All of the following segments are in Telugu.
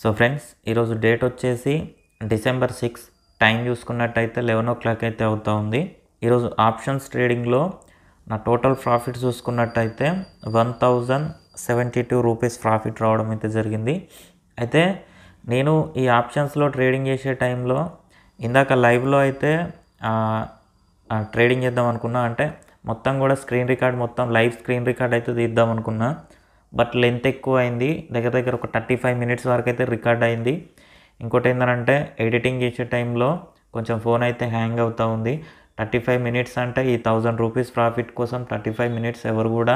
సో ఫ్రెండ్స్ ఈరోజు డేట్ వచ్చేసి డిసెంబర్ సిక్స్ టైం చూసుకున్నట్టయితే లెవెన్ ఓ క్లాక్ అయితే అవుతా ఉంది ఈరోజు ఆప్షన్స్ ట్రేడింగ్లో నా టోటల్ ప్రాఫిట్ చూసుకున్నట్టయితే one thousand seventy two rupees profit రావడం అయితే జరిగింది అయితే నేను ఈ ఆప్షన్స్లో ట్రేడింగ్ చేసే టైంలో ఇందాక లైవ్లో అయితే ట్రేడింగ్ చేద్దాం అనుకున్నా అంటే మొత్తం కూడా స్క్రీన్ రికార్డ్ మొత్తం లైవ్ స్క్రీన్ రికార్డ్ అయితే తీద్దాం అనుకున్నా బట్ లెంత్ ఎక్కువ అయింది దగ్గర దగ్గర ఒక థర్టీ ఫైవ్ మినిట్స్ వరకు అయితే రికార్డ్ అయింది ఇంకోటి ఏంటంటే ఎడిటింగ్ చేసే టైంలో కొంచెం ఫోన్ అయితే హ్యాంగ్ అవుతూ ఉంది థర్టీ ఫైవ్ మినిట్స్ అంటే ఈ థౌజండ్ రూపీస్ ప్రాఫిట్ కోసం థర్టీ ఫైవ్ మినిట్స్ ఎవరు కూడా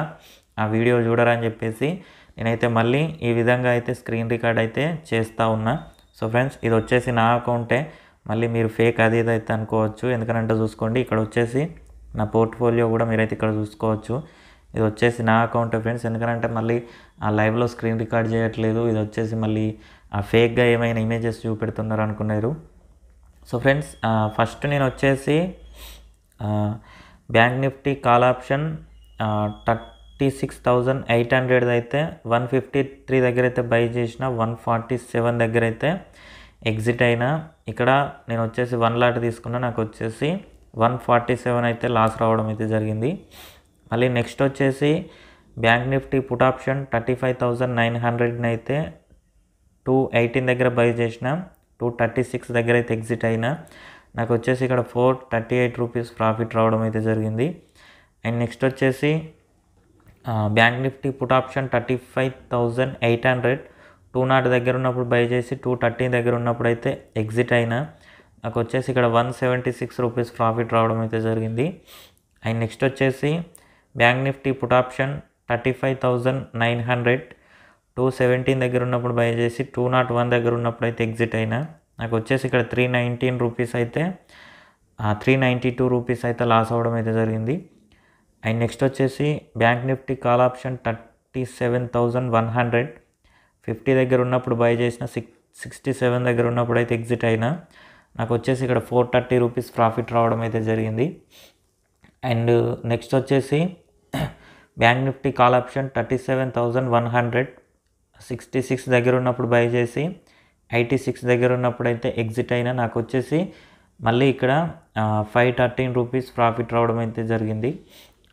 ఆ వీడియో చూడరని చెప్పేసి నేనైతే మళ్ళీ ఈ విధంగా అయితే స్క్రీన్ రికార్డ్ అయితే చేస్తూ ఉన్నా సో ఫ్రెండ్స్ ఇది వచ్చేసి నా అకౌంటే మళ్ళీ మీరు ఫేక్ అది ఇది అయితే అనుకోవచ్చు ఎందుకంటే చూసుకోండి ఇక్కడ వచ్చేసి నా పోర్ట్ఫోలియో కూడా మీరైతే ఇక్కడ చూసుకోవచ్చు ఇది వచ్చేసి నా అకౌంట్ ఫ్రెండ్స్ ఎందుకంటే మళ్ళీ ఆ లైవ్లో స్క్రీన్ రికార్డ్ చేయట్లేదు ఇది వచ్చేసి మళ్ళీ ఆ ఫేక్గా ఏమైనా ఇమేజెస్ చూపెడుతున్నారు అనుకున్నారు సో ఫ్రెండ్స్ ఫస్ట్ నేను వచ్చేసి bank Nifty call option thirty six thousand eight hundred అయితే వన్ ఫిఫ్టీ త్రీ దగ్గర అయితే బై చేసిన వన్ ఫార్టీ సెవెన్ దగ్గర అయితే ఎగ్జిట్ అయినా ఇక్కడ నేను వచ్చేసి వన్ లాట్ తీసుకున్నా నాకు వచ్చేసి వన్ ఫార్టీ సెవెన్ అయితే లాస్ రావడం అయితే జరిగింది మళ్ళీ నెక్స్ట్ వచ్చేసి bank Nifty put option thirty five thousand nine హండ్రెడ్ని అయితే టూ ఎయిటీన్ దగ్గర బై చేసినా టూ థర్టీ సిక్స్ దగ్గర అయితే ఎగ్జిట్ అయినా నాకు వచ్చేసి ఇక్కడ four thirty eight rupees profit రావడం అయితే జరిగింది అండ్ నెక్స్ట్ వచ్చేసి bank Nifty put option thirty five thousand eight hundred two naught దగ్గర ఉన్నప్పుడు బై చేసి టూ థర్టీ దగ్గర ఉన్నప్పుడు అయితే ఎగ్జిట్ అయినా నాకు వచ్చేసి ఇక్కడ one seventy six rupees profit రావడం అయితే జరిగింది అండ్ నెక్స్ట్ వచ్చేసి bank Nifty put option thirty five thousand nine hundred two seventeen దగ్గర ఉన్నప్పుడు బై చేసి టూ నాట్ వన్ దగ్గర ఉన్నప్పుడు అయితే ఎగ్జిట్ అయినా నాకు వచ్చేసి ఇక్కడ త్రీ నైంటీన్ రూపీస్ అయితే త్రీ నైంటీ టూ రూపీస్ అయితే లాస్ అవ్వడం అయితే జరిగింది అండ్ నెక్స్ట్ వచ్చేసి bank Nifty call option thirty seven thousand one hundred fifty దగ్గర ఉన్నప్పుడు బై చేసిన సిక్స్ సిక్స్టీ సెవెన్ దగ్గర ఉన్నప్పుడు అయితే ఎగ్జిట్ అయినా నాకు వచ్చేసి ఇక్కడ ఫోర్ థర్టీ రూపీస్ ప్రాఫిట్ రావడం అయితే జరిగింది అండ్ నెక్స్ట్ వచ్చేసి bank Nifty call option thirty seven thousand one hundred sixty six దగ్గర ఉన్నప్పుడు బై చేసి ఐటీ సిక్స్ దగ్గర ఉన్నప్పుడు అయితే ఎగ్జిట్ అయినా నాకు వచ్చేసి మళ్ళీ ఇక్కడ ఫైవ్ థర్టీన్ రూపీస్ ప్రాఫిట్ రావడం అయితే జరిగింది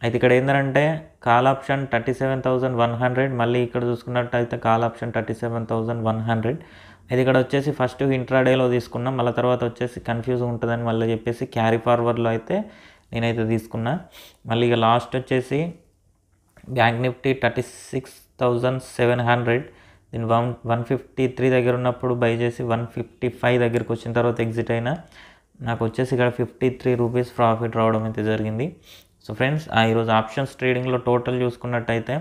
అయితే ఇక్కడ ఏంటంటే call option thirty seven thousand one hundred మళ్ళీ ఇక్కడ చూసుకున్నట్టయితే call option thirty seven thousand one hundred అయితే ఇక్కడ వచ్చేసి ఫస్ట్ ఇంట్రాడేలో తీసుకున్నాం మళ్ళీ తర్వాత వచ్చేసి కన్ఫ్యూజ్ ఉంటుందని మళ్ళీ చెప్పేసి క్యారీ ఫార్వర్డ్లో అయితే నేనైతే తీసుకున్నా మళ్ళీ ఇక లాస్ట్ వచ్చేసి bank Nifty thirty six thousand seven hundred దీని వన్ వన్ ఫిఫ్టీ త్రీ దగ్గర ఉన్నప్పుడు బై చేసి వన్ ఫిఫ్టీ ఫైవ్ దగ్గరికి వచ్చిన తర్వాత ఎగ్జిట్ అయినా నాకు వచ్చేసి ఇక్కడ ఫిఫ్టీ త్రీ రూపీస్ ప్రాఫిట్ రావడం అయితే జరిగింది సో ఫ్రెండ్స్ ఆ ఈరోజు ఆప్షన్స్ ట్రేడింగ్లో టోటల్ చూసుకున్నట్టయితే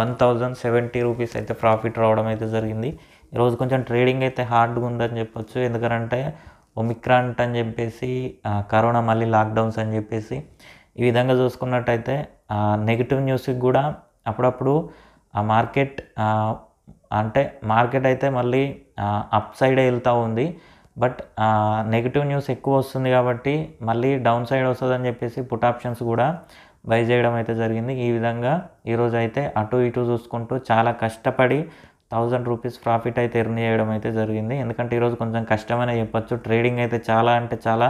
వన్ థౌజండ్ సెవెంటీ రూపీస్ అయితే ప్రాఫిట్ రావడం అయితే జరిగింది ఈరోజు కొంచెం ట్రేడింగ్ అయితే హార్డ్గా ఉందని చెప్పొచ్చు ఎందుకంటే ఒమిక్రాంట్ అని చెప్పేసి కరోనా మళ్ళీ లాక్డౌన్స్ అని చెప్పేసి ఈ విధంగా చూసుకున్నట్టయితే నెగిటివ్ న్యూస్కి కూడా అప్పుడప్పుడు ఆ మార్కెట్ అంటే మార్కెట్ అయితే మళ్ళీ అప్ సైడ్ వెళ్తూ ఉంది బట్ నెగిటివ్ న్యూస్ ఎక్కువ వస్తుంది కాబట్టి మళ్ళీ డౌన్ సైడ్ వస్తుందని చెప్పేసి పుట్ ఆప్షన్స్ కూడా బై చేయడం అయితే జరిగింది ఈ విధంగా ఈరోజు అయితే అటు ఇటు చూసుకుంటూ చాలా కష్టపడి థౌజండ్ రూపీస్ ప్రాఫిట్ అయితే ఎర్న్ చేయడం అయితే జరిగింది ఎందుకంటే ఈరోజు కొంచెం కష్టమనే చెప్పచ్చు ట్రేడింగ్ అయితే చాలా అంటే చాలా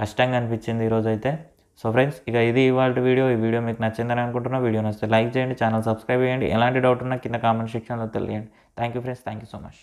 కష్టంగా అనిపించింది ఈరోజు అయితే సో ఫ్రెండ్స్ ఇక ఇది ఇవాళ వీడియో ఈ వీడియో మీకు నచ్చిందని అనుకుంటున్నా వీడియో నచ్చితే లైక్ చేయండి ఛానల్ సబ్స్క్రైబ్ చేయండి ఎలాంటి డౌట్ ఉన్నా కింద కామెంట్ సెక్షన్లో తెలియండి thank you friends thank you so much